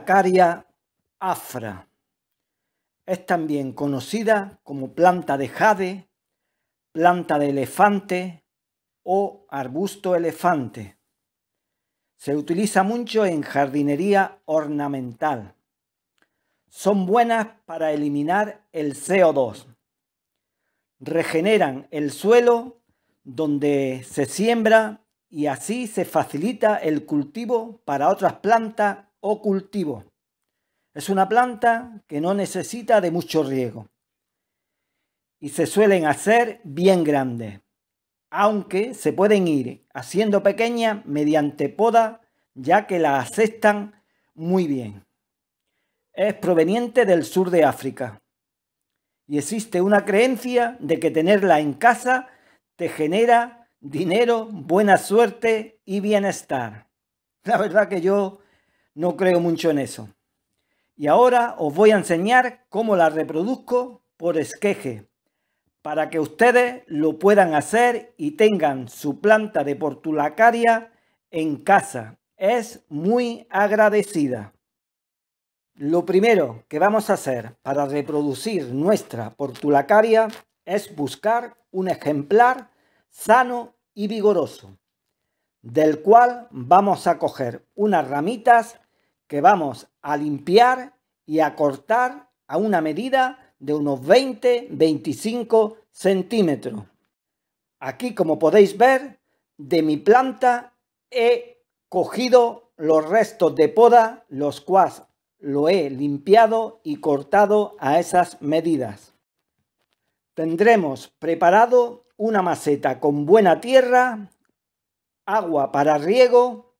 caria afra. Es también conocida como planta de jade, planta de elefante o arbusto elefante. Se utiliza mucho en jardinería ornamental. Son buenas para eliminar el CO2. Regeneran el suelo donde se siembra y así se facilita el cultivo para otras plantas o cultivo. Es una planta que no necesita de mucho riego y se suelen hacer bien grandes, aunque se pueden ir haciendo pequeña mediante poda ya que la aceptan muy bien. Es proveniente del sur de África y existe una creencia de que tenerla en casa te genera dinero, buena suerte y bienestar. La verdad que yo no creo mucho en eso. Y ahora os voy a enseñar cómo la reproduzco por esqueje, para que ustedes lo puedan hacer y tengan su planta de portulacaria en casa. Es muy agradecida. Lo primero que vamos a hacer para reproducir nuestra portulacaria es buscar un ejemplar sano y vigoroso, del cual vamos a coger unas ramitas que vamos a limpiar y a cortar a una medida de unos 20-25 centímetros. Aquí, como podéis ver, de mi planta he cogido los restos de poda, los cuales lo he limpiado y cortado a esas medidas. Tendremos preparado una maceta con buena tierra, agua para riego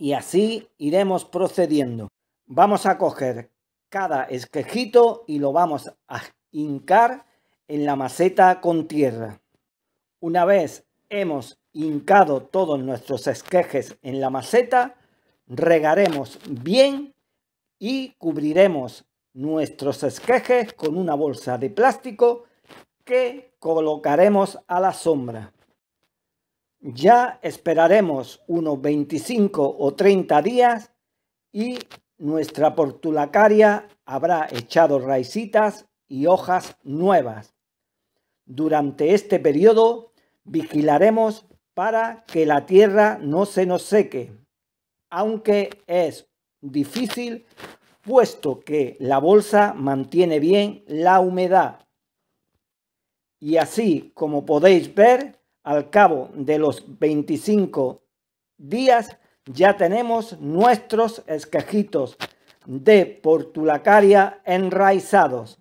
y así iremos procediendo. Vamos a coger cada esquejito y lo vamos a hincar en la maceta con tierra. Una vez hemos hincado todos nuestros esquejes en la maceta, regaremos bien y cubriremos nuestros esquejes con una bolsa de plástico que colocaremos a la sombra. Ya esperaremos unos 25 o 30 días y nuestra portulacaria habrá echado raicitas y hojas nuevas. Durante este periodo vigilaremos para que la tierra no se nos seque, aunque es difícil puesto que la bolsa mantiene bien la humedad. Y así como podéis ver, al cabo de los 25 días ya tenemos nuestros esquejitos de portulacaria enraizados.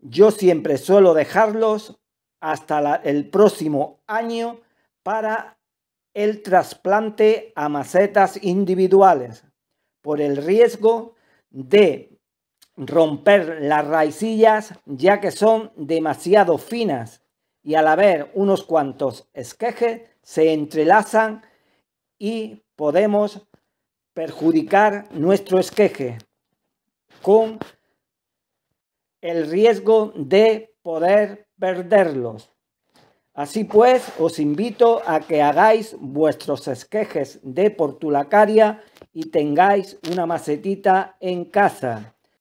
Yo siempre suelo dejarlos hasta el próximo año para el trasplante a macetas individuales por el riesgo de romper las raicillas ya que son demasiado finas y al haber unos cuantos esquejes se entrelazan y podemos perjudicar nuestro esqueje con el riesgo de poder perderlos. Así pues, os invito a que hagáis vuestros esquejes de portulacaria y tengáis una macetita en casa.